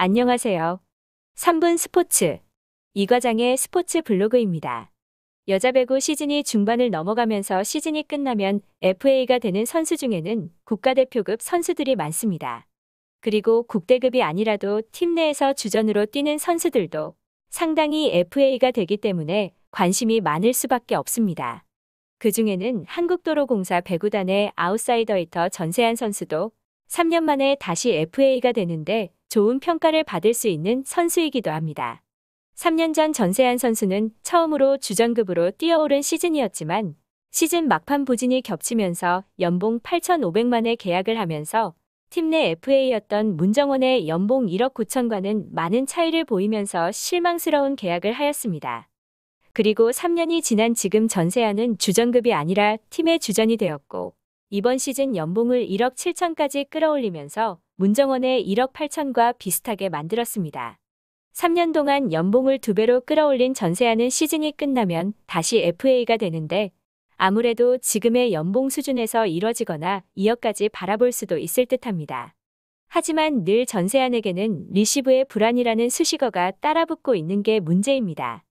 안녕하세요. 3분 스포츠. 이 과장의 스포츠 블로그입니다. 여자 배구 시즌이 중반을 넘어가면서 시즌이 끝나면 FA가 되는 선수 중에는 국가대표급 선수들이 많습니다. 그리고 국대급이 아니라도 팀 내에서 주전으로 뛰는 선수들도 상당히 FA가 되기 때문에 관심이 많을 수밖에 없습니다. 그 중에는 한국도로공사 배구단의 아웃사이더 히터 전세한 선수도 3년 만에 다시 FA가 되는데 좋은 평가를 받을 수 있는 선수이기도 합니다. 3년 전 전세한 선수는 처음으로 주전급으로 뛰어오른 시즌이었지만 시즌 막판 부진이 겹치면서 연봉 8 5 0 0만에 계약을 하면서 팀 내 FA였던 문정원의 연봉 1억 9천과는 많은 차이를 보이면서 실망스러운 계약을 하였습니다. 그리고 3년이 지난 지금 전세하는 주전급이 아니라 팀의 주전이 되었고 이번 시즌 연봉을 1억 7천까지 끌어올리면서 문정원의 1억 8천과 비슷하게 만들었습니다. 3년 동안 연봉을 두배로 끌어올린 전세하는 시즌이 끝나면 다시 FA가 되는데 아무래도 지금의 연봉 수준에서 이뤄지거나 2억까지 바라볼 수도 있을 듯합니다. 하지만 늘 전세안에게는 리시브의 불안이라는 수식어가 따라붙고 있는 게 문제입니다.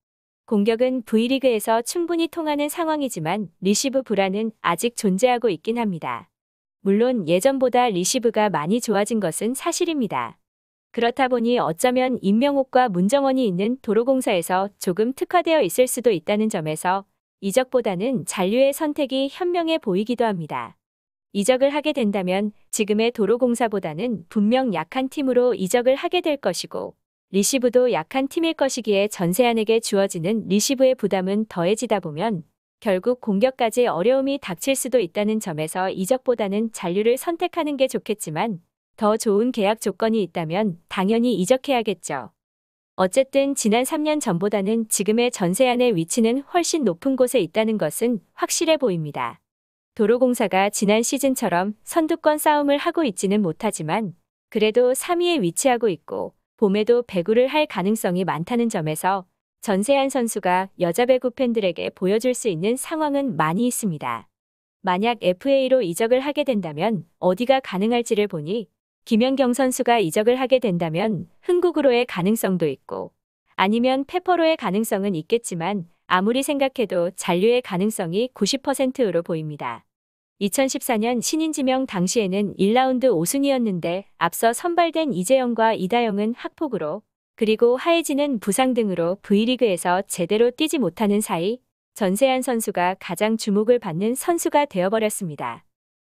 공격은 V리그에서 충분히 통하는 상황이지만 리시브 불안은 아직 존재하고 있긴 합니다. 물론 예전보다 리시브가 많이 좋아진 것은 사실입니다. 그렇다 보니 어쩌면 임명옥과 문정원이 있는 도로공사에서 조금 특화되어 있을 수도 있다는 점에서 이적보다는 잔류의 선택이 현명해 보이기도 합니다. 이적을 하게 된다면 지금의 도로공사보다는 분명 약한 팀으로 이적을 하게 될 것이고 리시브도 약한 팀일 것이기에 전세안에게 주어지는 리시브의 부담은 더해지다 보면 결국 공격까지 어려움이 닥칠 수도 있다는 점에서 이적보다는 잔류를 선택하는 게 좋겠지만 더 좋은 계약 조건이 있다면 당연히 이적해야겠죠. 어쨌든 지난 3년 전보다는 지금의 전세안의 위치는 훨씬 높은 곳에 있다는 것은 확실해 보입니다. 도로공사가 지난 시즌처럼 선두권 싸움을 하고 있지는 못하지만 그래도 3위에 위치하고 있고 봄에도 배구를 할 가능성이 많다는 점에서 전세한 선수가 여자 배구 팬들에게 보여줄 수 있는 상황은 많이 있습니다. 만약 FA로 이적을 하게 된다면 어디가 가능할지를 보니 김연경 선수가 이적을 하게 된다면 흥국으로의 가능성도 있고 아니면 페퍼로의 가능성은 있겠지만 아무리 생각해도 잔류의 가능성이 90%로 보입니다. 2014년 신인지명 당시에는 1라운드 5순위였는데 앞서 선발된 이재영과 이다영은 학폭으로 그리고 하예지는 부상 등으로 V리그에서 제대로 뛰지 못하는 사이 전세한 선수가 가장 주목을 받는 선수가 되어버렸습니다.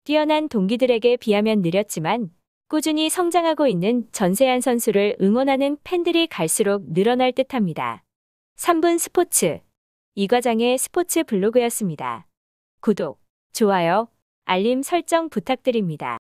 뛰어난 동기들에게 비하면 느렸지만 꾸준히 성장하고 있는 전세한 선수를 응원하는 팬들이 갈수록 늘어날 듯합니다. 3분 스포츠 이 과장의 스포츠 블로그였습니다. 구독, 좋아요, 알림 설정 부탁드립니다.